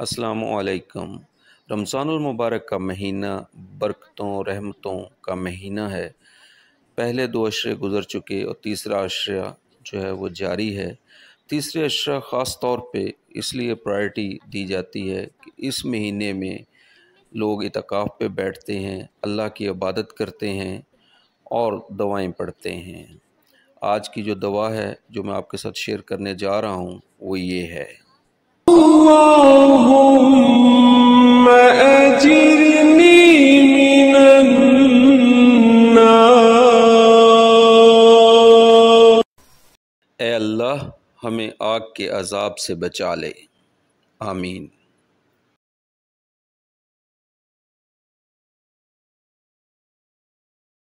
असलकम रमज़ानमबारक का महीना बरकतों रहमतों का महीना है पहले दो अशरे गुज़र चुके और तीसरा अशरा जो है वो जारी है तीसरे अशरा ख़ास तौर पे इसलिए प्रायरिटी दी जाती है कि इस महीने में लोग इतकाफ़ पे बैठते हैं अल्लाह की इबादत करते हैं और दवाएं पढ़ते हैं आज की जो दवा है जो मैं आपके साथ शेयर करने जा रहा हूँ वो ये है अल्लाह हमें आग के अजाब से बचा ले आमीन